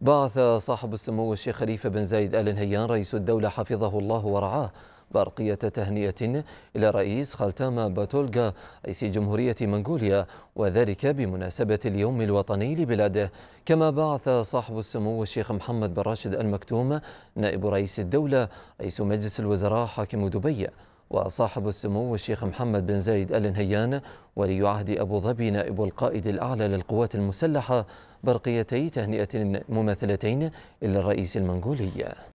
بعث صاحب السمو الشيخ خليفة بن زايد آل نهيان رئيس الدولة حفظه الله ورعاه برقية تهنئة إلى رئيس خالتاما باتولغا رئيس جمهورية منغوليا وذلك بمناسبة اليوم الوطني لبلاده كما بعث صاحب السمو الشيخ محمد بن راشد المكتوم نائب رئيس الدولة رئيس مجلس الوزراء حاكم دبي وصاحب السمو الشيخ محمد بن زايد آل نهيان ولي عهد أبو ظبي نائب القائد الأعلى للقوات المسلحة برقيتي تهنئة مماثلتين للرئيس المنغولي